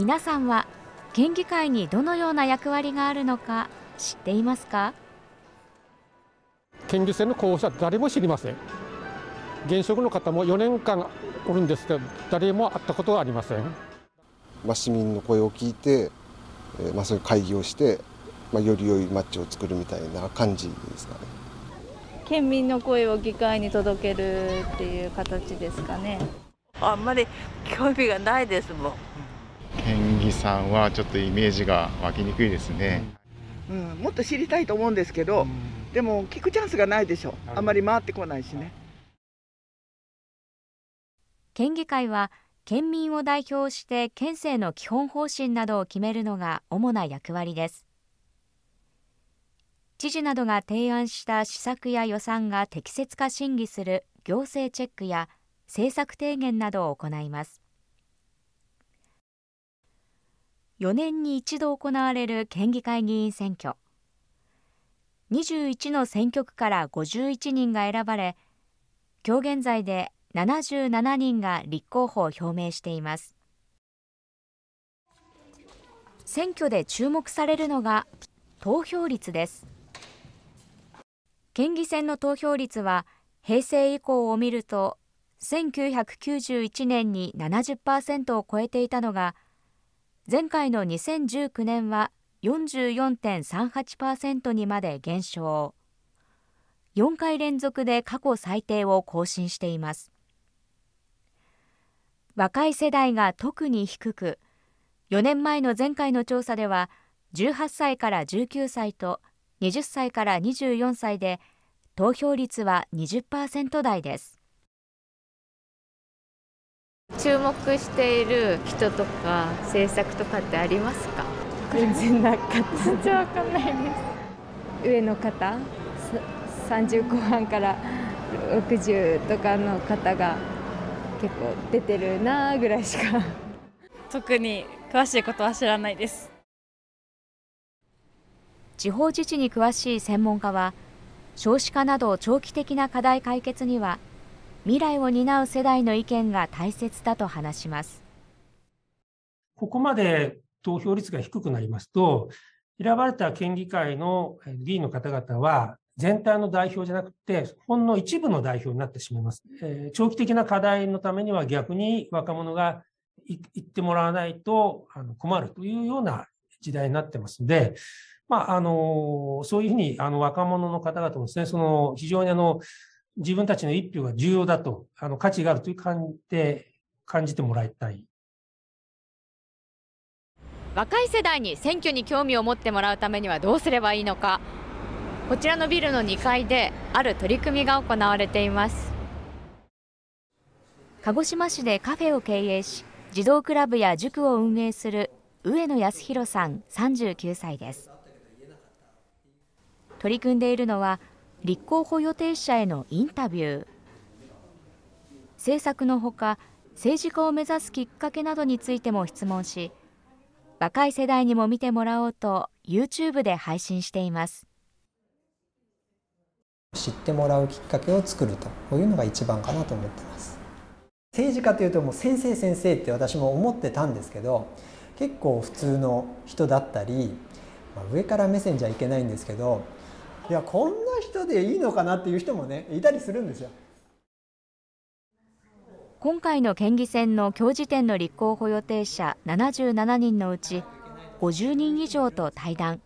皆さんは県議会にどのような役割があるのか知っていますか県議選の候補者誰も知りません現職の方も4年間おるんですけど誰も会ったことはありません、まあ、市民の声を聞いて、えまあ、そういう会議をして、まあ、より良い街を作るみたいな感じですかね県民の声を議会に届けるっていう形ですかねあんまり興味がないですもんさんはちょっとイメージが湧きにくいですね、うん、うん、もっと知りたいと思うんですけど、うん、でも聞くチャンスがないでしょあまり回ってこないしね県議会は県民を代表して県政の基本方針などを決めるのが主な役割です知事などが提案した施策や予算が適切か審議する行政チェックや政策提言などを行います4年に一度行われる県議会議員選挙21の選挙区から51人が選ばれ今日現在で77人が立候補を表明しています選挙で注目されるのが投票率です県議選の投票率は平成以降を見ると1991年に70%を超えていたのが前回の2019年は44.38%にまで減少4回連続で過去最低を更新しています若い世代が特に低く4年前の前回の調査では18歳から19歳と20歳から24歳で投票率は20%台です注目している人とか政策とかってありますか全然なかった全然わかんないです上の方30後半から60とかの方が結構出てるなぐらいしか特に詳しいことは知らないです地方自治に詳しい専門家は少子化など長期的な課題解決には未来を担う世代の意見が大切だと話します。ここまで投票率が低くなりますと、選ばれた県議会の議員の方々は、全体の代表じゃなくて、ほんの一部の代表になってしまいます。えー、長期的な課題のためには逆に若者が行ってもらわないと困るというような時代になってますので、まあ、あの、そういうふうに、あの、若者の方々もですね、その、非常にあの、自分たちの一票が重要だと、あの価値があるという感じで感じてもらいたい。若い世代に選挙に興味を持ってもらうためにはどうすればいいのか、こちらのビルの2階である取り組みが行われています。鹿児島市でカフェを経営し、児童クラブや塾を運営する上野康弘さん39歳です。取り組んでいるのは立候補予定者へのインタビュー政策のほか政治家を目指すきっかけなどについても質問し若い世代にも見てもらおうと YouTube で配信しています知ってもらうきっかけを作るというのが一番かなと思ってます政治家というともう先生先生って私も思ってたんですけど結構普通の人だったり、まあ、上から目線じゃいけないんですけどいやこんな人でいいのかなっていう人もねいたりするんですよ。今回の県議選の今日時点の立候補予定者77人のうち50人以上と対談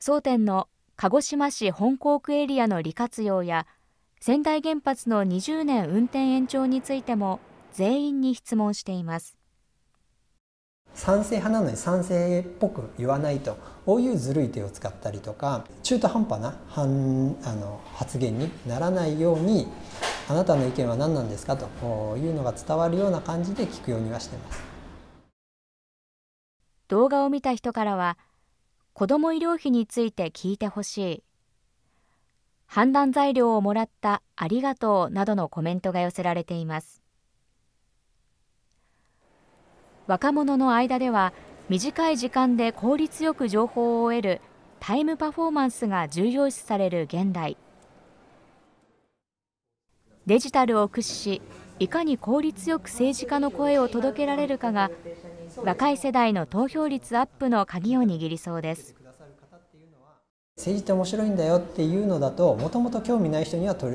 争点の鹿児島市本港区エリアの利活用や仙台原発の20年運転延長についても全員に質問しています賛成派なのに賛成っぽく言わないとこういうずるい手を使ったりとか中途半端な反あの発言にならないようにあなたの意見は何なんですかというのが伝わるような感じで聞くようにはしてます動画を見た人からは子ども医療費について聞いてほしい判断材料をもらったありがとうなどのコメントが寄せられています若者の間では短い時間で効率よく情報を得るタイムパフォーマンスが重要視される現代デジタルを駆使しいかに効率よく政治家の声を届けられるかが若い世代の投票率アップの鍵を握りそうです政治って面白いんだよっていうのだともともと興味ない人にはと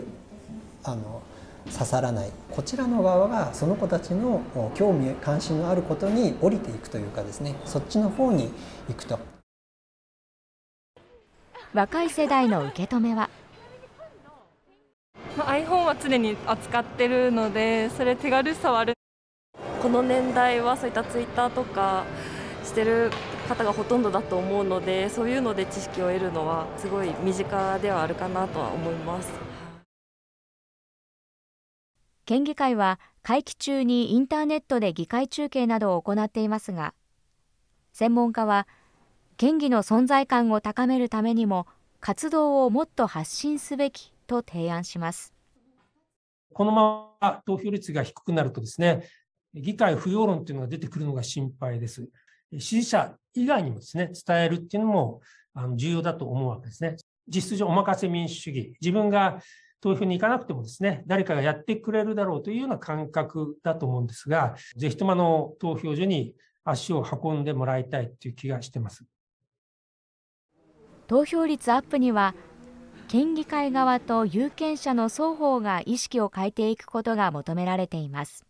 あの刺さらないこちらの側がその子たちの興味関心のあることに降りていくというかですねそっちの方に行くと若い世代の受け止めは iPhone は常に扱ってるのでそれ手軽さはあるこの年代はそういったツイッターとかしてる方がほとんどだと思うのでそういうので知識を得るのはすごい身近ではあるかなとは思います。県議会は会期中にインターネットで議会中継などを行っていますが、専門家は、県議の存在感を高めるためにも、活動をもっと発信すべきと提案します。このまま投票率が低くなるとですね、議会不要論というのが出てくるのが心配です。支持者以外にもですね、伝えるっていうのも重要だと思うわけですね。実質上お任せ民主主義。自分が投票に行かなくてもですね、誰かがやってくれるだろうというような感覚だと思うんですが、ぜひともあの投票所に足を運んでもらいたいという気がしてます。投票率アップには、県議会側と有権者の双方が意識を変えていくことが求められています。